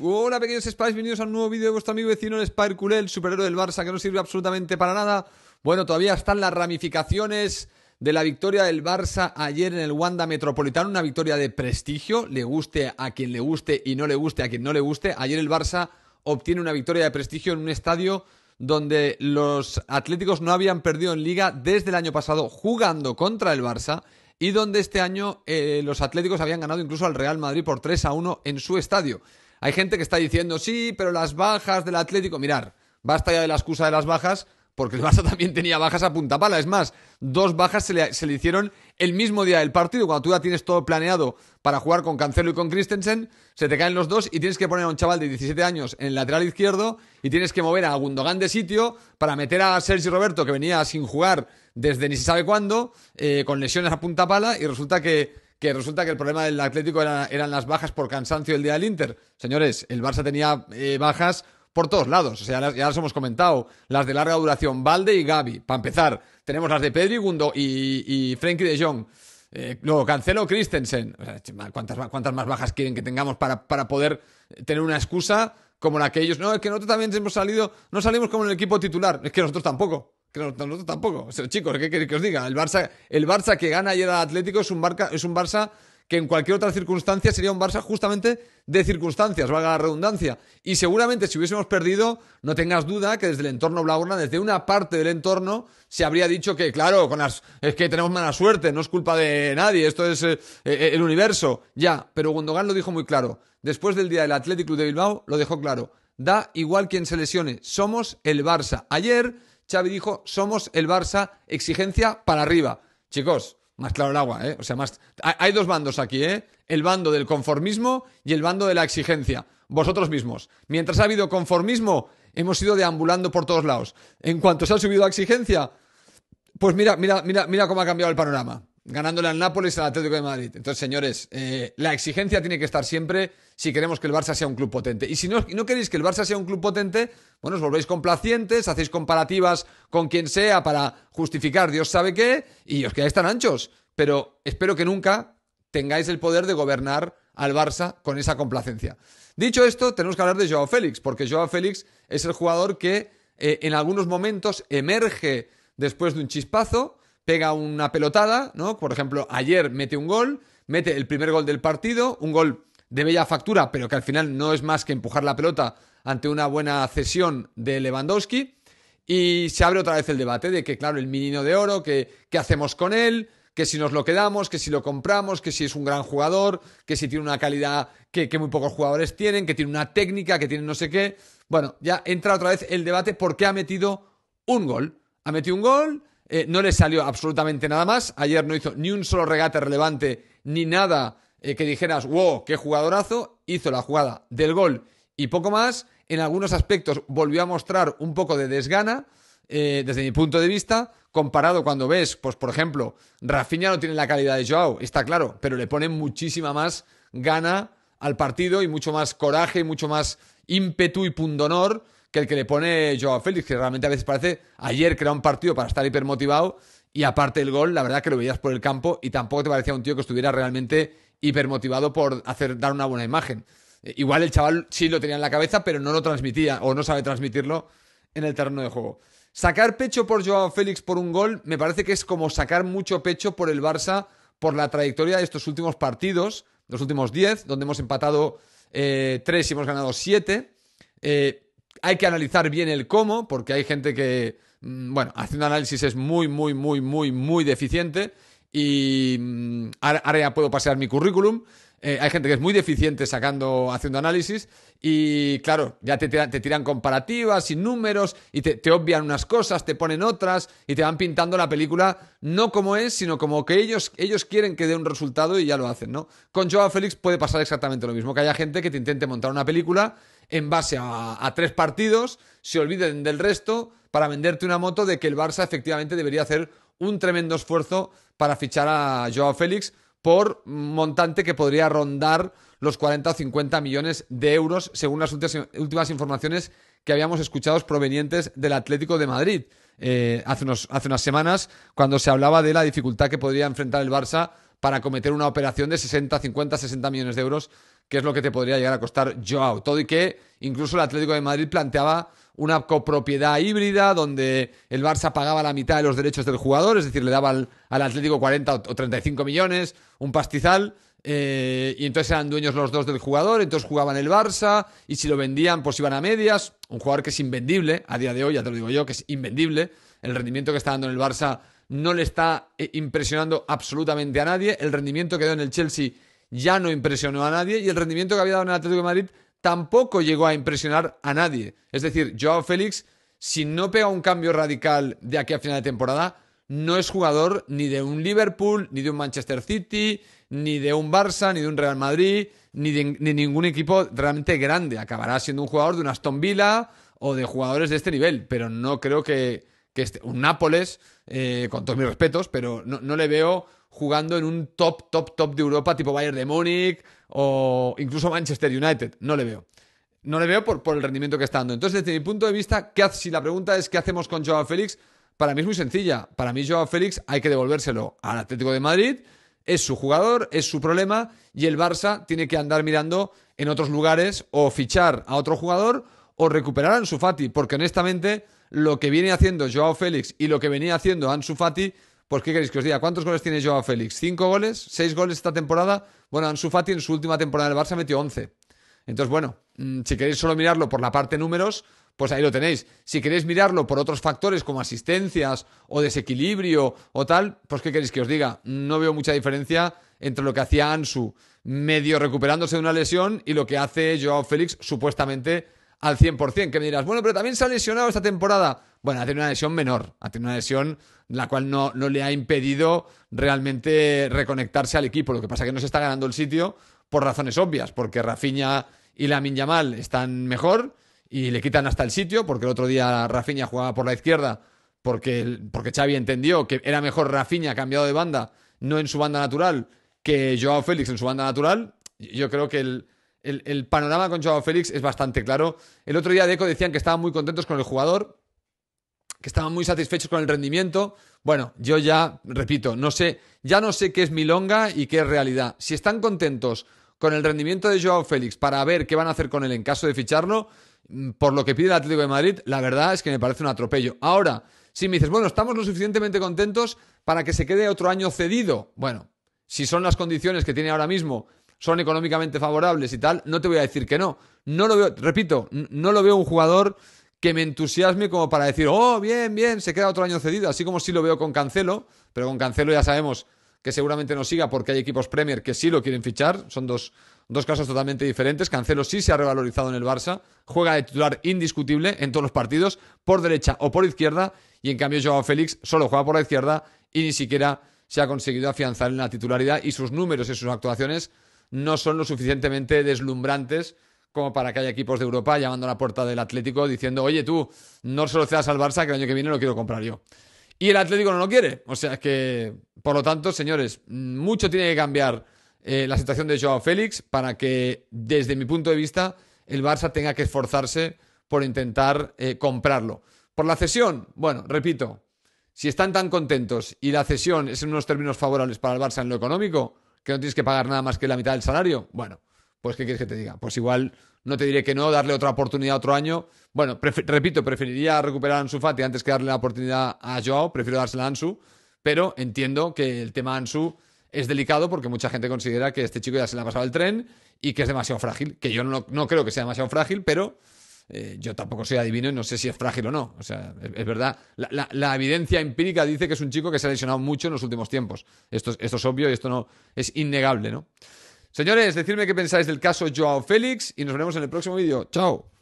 Hola pequeños Spice, bienvenidos a un nuevo vídeo de vuestro amigo vecino el Spire Culé, el superhéroe del Barça que no sirve absolutamente para nada. Bueno, todavía están las ramificaciones de la victoria del Barça ayer en el Wanda Metropolitano, una victoria de prestigio, le guste a quien le guste y no le guste a quien no le guste. Ayer el Barça obtiene una victoria de prestigio en un estadio donde los Atléticos no habían perdido en liga desde el año pasado jugando contra el Barça y donde este año eh, los Atléticos habían ganado incluso al Real Madrid por 3 a 1 en su estadio. Hay gente que está diciendo, sí, pero las bajas del Atlético, mirar, basta ya de la excusa de las bajas, porque el Barça también tenía bajas a punta pala. Es más, dos bajas se le, se le, hicieron el mismo día del partido. Cuando tú ya tienes todo planeado para jugar con Cancelo y con Christensen, se te caen los dos y tienes que poner a un chaval de 17 años en el lateral izquierdo y tienes que mover a Gundogan de sitio para meter a Sergio Roberto, que venía sin jugar desde ni se sabe cuándo, eh, con lesiones a punta pala, y resulta que que resulta que el problema del Atlético eran las bajas por cansancio el día del Inter. Señores, el Barça tenía eh, bajas por todos lados. O sea, ya las hemos comentado. Las de larga duración, Valde y Gaby. Para empezar, tenemos las de Pedri, Gundo y, y Frenkie de Jong. Eh, luego Cancelo Christensen. ¿cuántas, ¿cuántas, más bajas quieren que tengamos para, para, poder eh, tener una excusa como la que ellos? No, es que nosotros también hemos salido, no salimos como en el equipo titular. Es que nosotros tampoco nosotros tampoco. chicos, ¿qué queréis que os diga? El Barça, el Barça que gana ayer al Atlético es un, barca, es un Barça que en cualquier otra circunstancia sería un Barça justamente de circunstancias, valga la redundancia. Y seguramente si hubiésemos perdido, no tengas duda que desde el entorno Blaugrana, desde una parte del entorno, se habría dicho que, claro, con las, es que tenemos mala suerte, no es culpa de nadie, esto es eh, eh, el universo, ya. Pero Gundogan lo dijo muy claro. Después del día del Atlético de Bilbao, lo dejó claro. Da igual quien se lesione, somos el Barça. Ayer Xavi dijo, somos el Barça, exigencia para arriba. Chicos, más claro el agua, ¿eh? O sea, más... Hay dos bandos aquí, ¿eh? El bando del conformismo y el bando de la exigencia. Vosotros mismos. Mientras ha habido conformismo, hemos ido deambulando por todos lados. En cuanto se ha subido a exigencia, pues mira, mira, mira, mira cómo ha cambiado el panorama ganándole al Nápoles al Atlético de Madrid. Entonces, señores, eh, la exigencia tiene que estar siempre si queremos que el Barça sea un club potente. Y si no, queréis que el Barça sea un club potente, bueno, os volvéis complacientes, hacéis comparativas con quien sea para justificar Dios sabe qué, y os quedáis tan anchos. Pero espero que nunca tengáis el poder de gobernar al Barça con esa complacencia. Dicho esto, tenemos que hablar de Joao Félix, porque Joao Félix es el jugador que eh, en algunos momentos emerge después de un chispazo, pega una pelotada, ¿no? Por ejemplo, ayer mete un gol, mete el primer gol del partido, un gol de bella factura, pero que al final no es más que empujar la pelota ante una buena cesión de Lewandowski. Y se abre otra vez el debate de que, claro, el minino de oro, que qué hacemos con él, que si nos lo quedamos, que si lo compramos, que si es un gran jugador, que si tiene una calidad que, muy pocos jugadores tienen, que tiene una técnica, que tiene no sé qué. Bueno, ya entra otra vez el debate por qué ha metido un gol. Ha metido un gol, eh, no le salió absolutamente nada más. Ayer no hizo ni un solo regate relevante ni nada eh, que dijeras, wow, qué jugadorazo. Hizo la jugada del gol y poco más. En algunos aspectos volvió a mostrar un poco de desgana, eh, desde mi punto de vista, comparado cuando ves, pues por ejemplo, Rafinha no tiene la calidad de Joao, está claro, pero le pone muchísima más gana al partido y mucho más coraje y mucho más ímpetu y pundonor que el que le pone Joao Félix, que realmente a veces parece ayer que era un partido para estar hipermotivado y aparte el gol, la verdad que lo veías por el campo y tampoco te parecía un tío que estuviera realmente hipermotivado por hacer dar una buena imagen. Eh, igual el chaval sí lo tenía en la cabeza, pero no lo transmitía o no sabe transmitirlo en el terreno de juego. Sacar pecho por Joao Félix por un gol me parece que es como sacar mucho pecho por el Barça por la trayectoria de estos últimos partidos, los últimos 10, donde hemos empatado 3 eh, y hemos ganado 7. Eh, hay que analizar bien el cómo, porque hay gente que, mm, bueno, haciendo análisis es muy, muy, muy, muy, muy deficiente. Y mm, ahora, ya puedo pasear mi currículum. Eh, hay gente que es muy deficiente sacando, haciendo análisis. Y claro, ya te, tiran comparativas y números y te, obvian unas cosas, te ponen otras y te van pintando la película no como es, sino como que ellos, ellos quieren que dé un resultado y ya lo hacen, ¿no? Con Joao Félix puede pasar exactamente lo mismo, que haya gente que te intente montar una película en base a, tres partidos, se olviden del resto para venderte una moto de que el Barça efectivamente debería hacer un tremendo esfuerzo para fichar a Joao Félix por montante que podría rondar los 40 o 50 millones de euros, según las últimas informaciones que habíamos escuchado provenientes del Atlético de Madrid eh, hace, hace unas semanas, cuando se hablaba de la dificultad que podría enfrentar el Barça para cometer una operación de 60, 50, 60 millones de euros que es lo que te podría llegar a costar Joao. Todo y que incluso el Atlético de Madrid planteaba una copropiedad híbrida donde el Barça pagaba la mitad de los derechos del jugador, es decir, le daban al, Atlético 40 o 35 millones, un pastizal. Eh, y entonces eran dueños los dos del jugador, entonces jugaban el Barça y si lo vendían pues iban a medias, un jugador que es invendible a día de hoy, ya te lo digo yo, que es invendible, el rendimiento que está dando en el Barça no le está eh, impresionando absolutamente a nadie, el rendimiento que dio en el Chelsea ya no impresionó a nadie y el rendimiento que había dado en el Atlético de Madrid tampoco llegó a impresionar a nadie. Es decir, Joao Félix, si no pega un cambio radical de aquí a final de temporada, no es jugador ni de un Liverpool, ni de un Manchester City, ni de un Barça, ni de un Real Madrid, ni de ningún equipo realmente grande. Acabará siendo un jugador de un Aston Villa o de jugadores de este nivel, pero no creo que, que este, un Nápoles, eh, con todos mis respetos, pero no le veo jugando en un top, top, top de Europa, tipo Bayern de Múnich o incluso Manchester United. No le veo. No le veo por, por el rendimiento que está dando. Entonces, desde mi punto de vista, ¿qué si la pregunta es ¿qué hacemos con Joao Félix? Para mí es muy sencilla. Para mí, Joao Félix hay que devolvérselo al Atlético de Madrid. Es su jugador, es su problema y el Barça tiene que andar mirando en otros lugares o fichar a otro jugador o recuperar a Ansu Fati, porque honestamente lo que viene haciendo Joao Félix y lo que venía haciendo Ansu Fati pues, ¿qué queréis que os diga? ¿Cuántos goles tiene Joao Félix? ¿Cinco goles? ¿Seis goles esta temporada? Bueno, Ansu Fati en su última temporada del Barça metió 11. Entonces, bueno, mm, si queréis solo mirarlo por la parte números, pues ahí lo tenéis. Si queréis mirarlo por otros factores como asistencias o desequilibrio o tal, pues ¿qué queréis que os diga? No veo mucha diferencia entre lo que hacía Ansu medio recuperándose de una lesión y lo que hace Joao Félix supuestamente al 100%. Que me dirás, bueno, pero también se ha lesionado esta temporada. Bueno, ha tenido una lesión menor, ha tenido una lesión la cual no, no le ha impedido realmente reconectarse al equipo. Lo que pasa es que no se está ganando el sitio por razones obvias, porque Rafinha y la Yamal están mejor y le quitan hasta el sitio, porque el otro día Rafinha jugaba por la izquierda, porque, porque Xavi entendió que era mejor Rafinha cambiado de banda, no en su banda natural, que Joao Félix en su banda natural. Yo creo que el, el, panorama con Joao Félix es bastante claro. El otro día Deco decían que estaban muy contentos con el jugador, que estaban muy satisfechos con el rendimiento. Bueno, yo ya, repito, no sé, ya no sé qué es milonga y qué es realidad. Si están contentos con el rendimiento de Joao Félix para ver qué van a hacer con él en caso de ficharlo, mm, por lo que pide el Atlético de Madrid, la verdad es que me parece un atropello. Ahora, si me dices, bueno, estamos lo suficientemente contentos para que se quede otro año cedido, bueno, si son las condiciones que tiene ahora mismo son económicamente favorables y tal, no te voy a decir que no. No lo veo, repito, no lo veo un jugador que me entusiasme como para decir, oh, bien, bien, se queda otro año cedido, así como sí lo veo con Cancelo, pero con Cancelo ya sabemos que seguramente no siga porque hay equipos Premier que sí lo quieren fichar, son dos, dos casos totalmente diferentes, Cancelo sí se ha revalorizado en el Barça, juega de titular indiscutible en todos los partidos, por derecha o por izquierda, y en cambio Joao Félix solo juega por la izquierda y ni siquiera se ha conseguido afianzar en la titularidad y sus números y sus actuaciones no son lo suficientemente deslumbrantes como para que haya equipos de Europa llamando a la puerta del Atlético diciendo, oye tú, no solo cedas al Barça, que el año que viene lo quiero comprar yo. Y el Atlético no lo quiere. O sea que, por lo tanto, señores, mucho tiene que cambiar eh, la situación de Joao Félix para que, desde mi punto de vista, el Barça tenga que esforzarse por intentar eh, comprarlo. Por la cesión, bueno, repito, si están tan contentos y la cesión es en unos términos favorables para el Barça en lo económico, que no tienes que pagar nada más que la mitad del salario. Bueno, pues ¿qué quieres que te diga? Pues igual no te diré que no, darle otra oportunidad otro año. Bueno, repito, preferiría recuperar a Ansu Fati antes que darle la oportunidad a Joao, prefiero dársela a Ansu, pero entiendo que el tema Ansu es delicado porque mucha gente considera que este chico ya se le ha pasado el tren y que es demasiado frágil, que yo no creo que sea demasiado frágil, pero eh, yo tampoco soy adivino y no sé si es frágil o no. O sea, es, verdad. La, evidencia empírica dice que es un chico que se ha lesionado mucho en los últimos tiempos. Esto, esto es obvio y esto no es innegable, ¿no? Señores, decidme qué pensáis del caso Joao Félix y nos veremos en el próximo vídeo. ¡Chao!